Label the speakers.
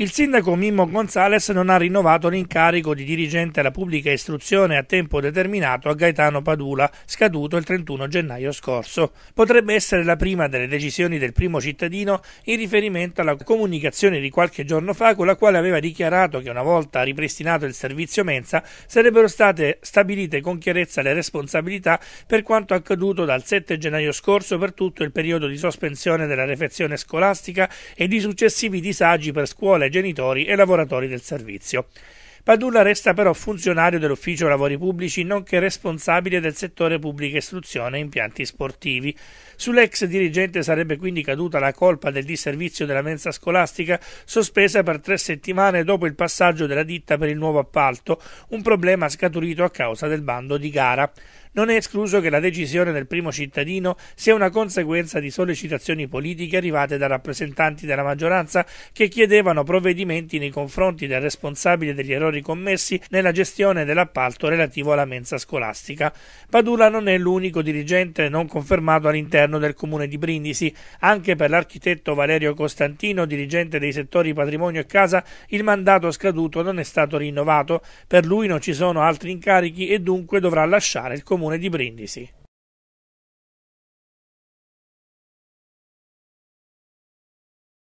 Speaker 1: Il sindaco Mimmo Gonzales non ha rinnovato l'incarico di dirigente alla pubblica istruzione a tempo determinato a Gaetano Padula, scaduto il 31 gennaio scorso. Potrebbe essere la prima delle decisioni del primo cittadino in riferimento alla comunicazione di qualche giorno fa con la quale aveva dichiarato che una volta ripristinato il servizio mensa sarebbero state stabilite con chiarezza le responsabilità per quanto accaduto dal 7 gennaio scorso per tutto il periodo di sospensione della refezione scolastica e di successivi disagi per scuole genitori e lavoratori del servizio. Padulla resta però funzionario dell'Ufficio Lavori Pubblici, nonché responsabile del settore pubblica istruzione e impianti sportivi. Sull'ex dirigente sarebbe quindi caduta la colpa del disservizio della mensa scolastica, sospesa per tre settimane dopo il passaggio della ditta per il nuovo appalto, un problema scaturito a causa del bando di gara. Non è escluso che la decisione del primo cittadino sia una conseguenza di sollecitazioni politiche arrivate da rappresentanti della maggioranza che chiedevano provvedimenti nei confronti del responsabile degli errori commessi nella gestione dell'appalto relativo alla mensa scolastica. Padula non è l'unico dirigente non confermato all'interno del comune di Brindisi. Anche per l'architetto Valerio Costantino, dirigente dei settori patrimonio e casa, il mandato scaduto non è stato rinnovato. Per lui non ci sono altri incarichi e dunque dovrà lasciare il comune comune di Brindisi.